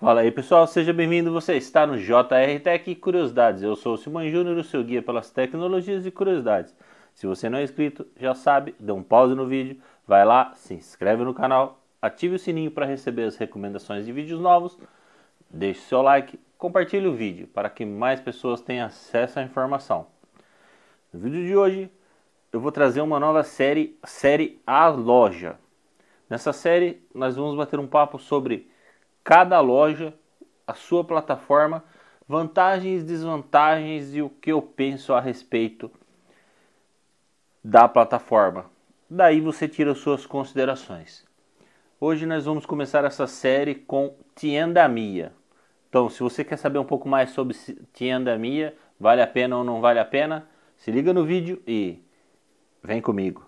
Fala aí pessoal, seja bem-vindo. Você está no JR Tech Curiosidades. Eu sou o Simão Júnior, o seu guia pelas tecnologias e curiosidades. Se você não é inscrito, já sabe, dê um pause no vídeo, vai lá, se inscreve no canal, ative o sininho para receber as recomendações de vídeos novos, deixe seu like, compartilhe o vídeo para que mais pessoas tenham acesso à informação. No vídeo de hoje, eu vou trazer uma nova série, série A Loja. Nessa série, nós vamos bater um papo sobre cada loja, a sua plataforma, vantagens, desvantagens e o que eu penso a respeito da plataforma. Daí você tira suas considerações. Hoje nós vamos começar essa série com Tienda Mia Então, se você quer saber um pouco mais sobre Tienda Mia vale a pena ou não vale a pena, se liga no vídeo e vem comigo.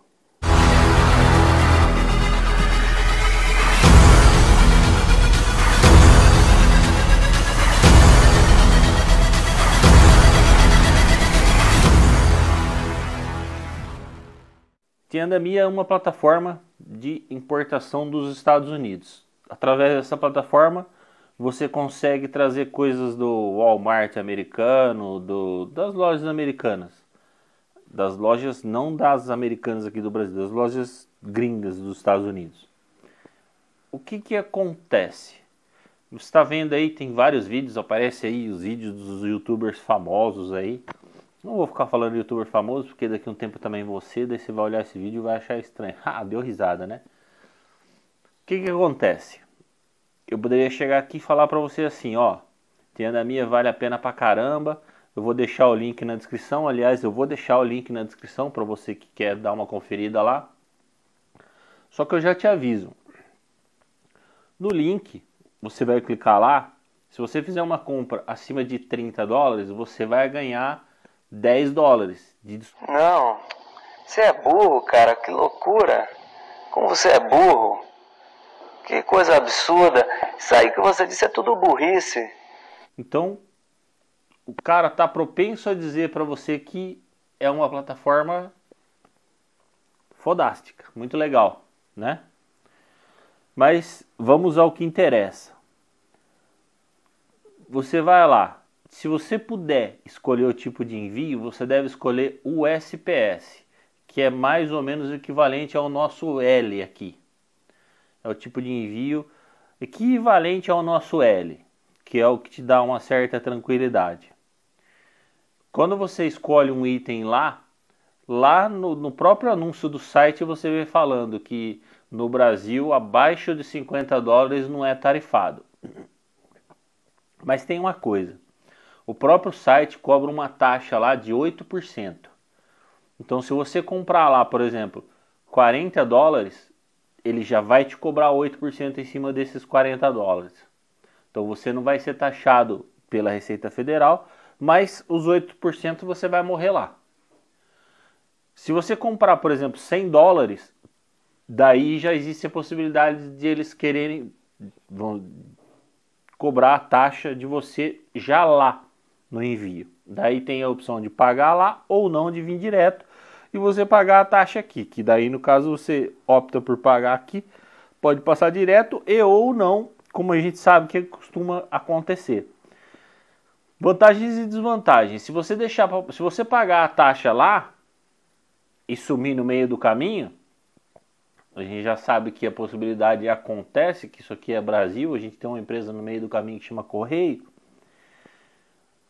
Tiandami é uma plataforma de importação dos Estados Unidos. Através dessa plataforma, você consegue trazer coisas do Walmart americano, do, das lojas americanas. Das lojas, não das americanas aqui do Brasil, das lojas gringas dos Estados Unidos. O que, que acontece? Você está vendo aí, tem vários vídeos, aparece aí os vídeos dos youtubers famosos aí. Não vou ficar falando de youtuber famoso, porque daqui a um tempo também você, daí você vai olhar esse vídeo e vai achar estranho. Ah, deu risada, né? O que que acontece? Eu poderia chegar aqui e falar pra você assim, ó, tenda a minha vale a pena pra caramba, eu vou deixar o link na descrição, aliás, eu vou deixar o link na descrição para você que quer dar uma conferida lá. Só que eu já te aviso. No link, você vai clicar lá, se você fizer uma compra acima de 30 dólares, você vai ganhar 10 dólares. De... Não, você é burro, cara, que loucura. Como você é burro. Que coisa absurda. Isso aí que você disse é tudo burrice. Então, o cara tá propenso a dizer para você que é uma plataforma fodástica, muito legal, né? Mas vamos ao que interessa. Você vai lá, se você puder escolher o tipo de envio, você deve escolher o SPS, que é mais ou menos equivalente ao nosso L aqui. É o tipo de envio equivalente ao nosso L, que é o que te dá uma certa tranquilidade. Quando você escolhe um item lá, lá no, no, próprio anúncio do site você vê falando que no Brasil abaixo de 50 dólares não é tarifado. Mas tem uma coisa: o próprio site cobra uma taxa lá de 8%. Então, se você comprar lá, por exemplo, 40 dólares, ele já vai te cobrar 8% em cima desses 40 dólares. Então, você não vai ser taxado pela Receita Federal, mas os 8% você vai morrer lá. Se você comprar, por exemplo, 100 dólares, daí já existe a possibilidade de eles quererem vão cobrar a taxa de você já lá no envio. Daí tem a opção de pagar lá ou não de vir direto e você pagar a taxa aqui, que daí no caso você opta por pagar aqui, pode passar direto e ou não, como a gente sabe que costuma acontecer. Vantagens e desvantagens. Se você deixar, se você pagar a taxa lá e sumir no meio do caminho, a gente já sabe que a possibilidade acontece, que isso aqui é Brasil, a gente tem uma empresa no meio do caminho que chama Correio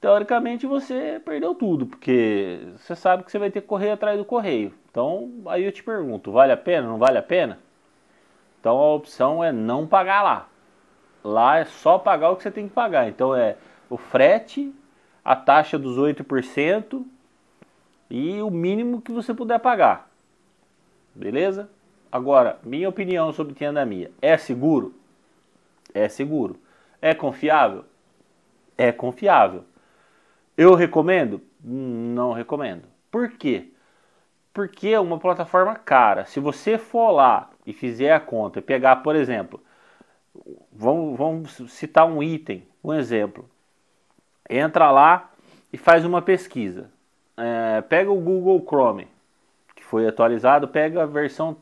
teoricamente você perdeu tudo, porque você sabe que você vai ter que correr atrás do correio. Então, aí eu te pergunto, vale a pena, não vale a pena? Então a opção é não pagar lá. Lá é só pagar o que você tem que pagar. Então é o frete, a taxa dos 8% e o mínimo que você puder pagar. Beleza? Agora, minha opinião sobre Mia É seguro? É seguro. É confiável? É confiável. Eu recomendo? Hum, não recomendo. Por quê? Porque é uma plataforma cara. Se você for lá e fizer a conta e pegar, por exemplo, vamos, vamos citar um item, um exemplo. Entra lá e faz uma pesquisa. É, pega o Google Chrome, que foi atualizado, pega a versão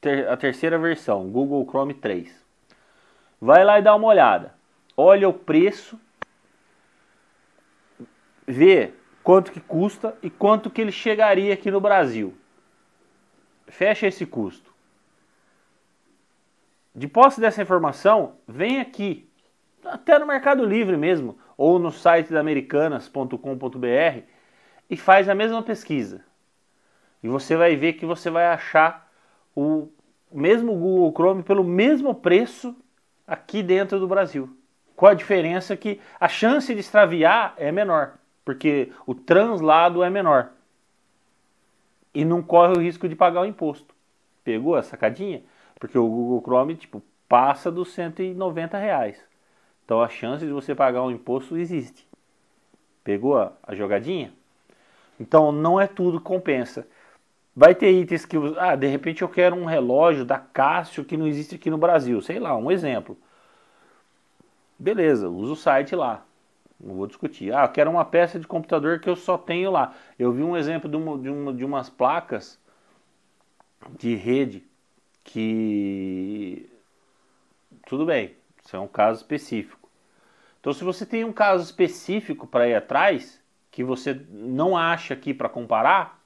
ter, a terceira versão, Google Chrome 3. Vai lá e dá uma olhada. Olha o preço ver quanto que custa e quanto que ele chegaria aqui no Brasil. Fecha esse custo. De posse dessa informação, vem aqui, até no Mercado Livre mesmo, ou no site da americanas.com.br e faz a mesma pesquisa. E você vai ver que você vai achar o mesmo Google Chrome pelo mesmo preço aqui dentro do Brasil. com a diferença que a chance de extraviar é menor porque o translado é menor e não corre o risco de pagar o imposto. Pegou a sacadinha? Porque o Google Chrome tipo, passa dos 190 reais. Então a chance de você pagar um imposto existe. Pegou a, a jogadinha? Então não é tudo que compensa. Vai ter itens que, ah, de repente eu quero um relógio da Cássio que não existe aqui no Brasil, sei lá, um exemplo. Beleza, usa o site lá. Não vou discutir. Ah, eu quero uma peça de computador que eu só tenho lá. Eu vi um exemplo de, uma, de, uma, de umas placas de rede que. Tudo bem, isso é um caso específico. Então, se você tem um caso específico para ir atrás, que você não acha aqui para comparar,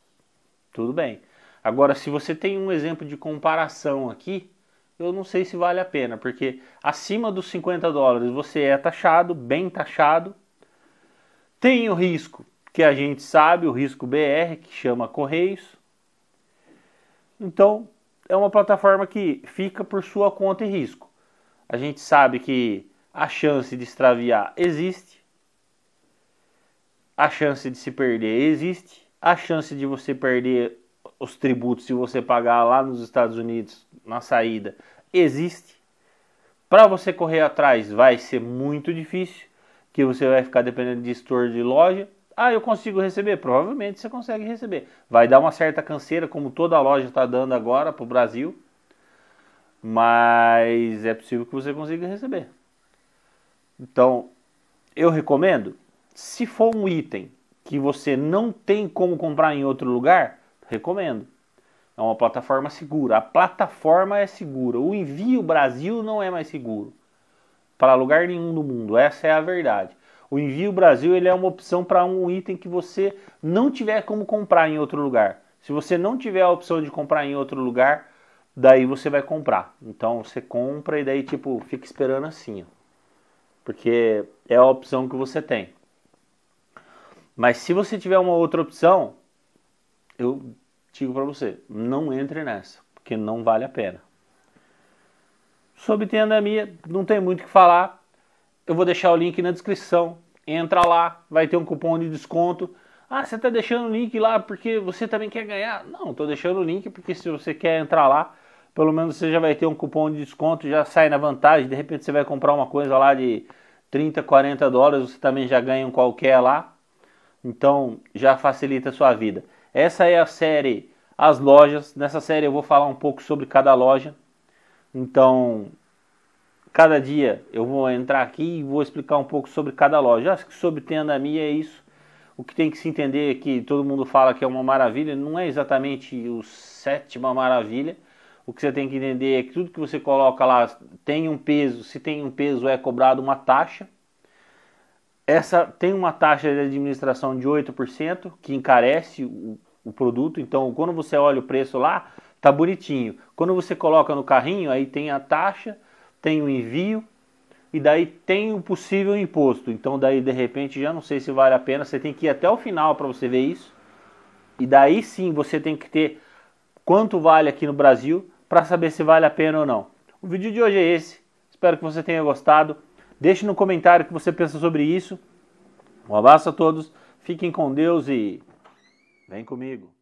tudo bem. Agora, se você tem um exemplo de comparação aqui, eu não sei se vale a pena, porque acima dos 50 dólares você é taxado, bem taxado, tem o risco que a gente sabe, o risco BR, que chama Correios. Então, é uma plataforma que fica por sua conta e risco. A gente sabe que a chance de extraviar existe, a chance de se perder existe, a chance de você perder os tributos se você pagar lá nos Estados Unidos na saída existe. Para você correr atrás vai ser muito difícil que você vai ficar dependendo de store de loja. Ah, eu consigo receber? Provavelmente você consegue receber. Vai dar uma certa canseira, como toda loja está dando agora para o Brasil, mas é possível que você consiga receber. Então, eu recomendo, se for um item que você não tem como comprar em outro lugar, recomendo. É uma plataforma segura. A plataforma é segura. O envio Brasil não é mais seguro para lugar nenhum no mundo. Essa é a verdade. O envio Brasil ele é uma opção para um item que você não tiver como comprar em outro lugar. Se você não tiver a opção de comprar em outro lugar, daí você vai comprar. Então você compra e daí tipo fica esperando assim, ó. porque é a opção que você tem. Mas se você tiver uma outra opção, eu digo para você, não entre nessa, porque não vale a pena. Sobre tendamia, não tem muito o que falar. Eu vou deixar o link na descrição. Entra lá, vai ter um cupom de desconto. Ah, você está deixando o link lá porque você também quer ganhar? Não, estou deixando o link porque se você quer entrar lá, pelo menos você já vai ter um cupom de desconto, já sai na vantagem. De repente você vai comprar uma coisa lá de 30, 40 dólares, você também já ganha um qualquer lá. Então já facilita a sua vida. Essa é a série As Lojas. Nessa série eu vou falar um pouco sobre cada loja. Então, cada dia eu vou entrar aqui e vou explicar um pouco sobre cada loja. Acho que sobre tenda minha é isso. O que tem que se entender é que todo mundo fala que é uma maravilha, não é exatamente o sétima maravilha. O que você tem que entender é que tudo que você coloca lá tem um peso, se tem um peso é cobrado uma taxa. Essa tem uma taxa de administração de 8% que encarece o, o produto, então quando você olha o preço lá, tá bonitinho. Quando você coloca no carrinho, aí tem a taxa, tem o envio e daí tem o possível imposto. Então daí de repente já não sei se vale a pena, você tem que ir até o final para você ver isso. E daí sim você tem que ter quanto vale aqui no Brasil para saber se vale a pena ou não. O vídeo de hoje é esse. Espero que você tenha gostado. Deixe no comentário o que você pensa sobre isso. Um abraço a todos. Fiquem com Deus e vem comigo.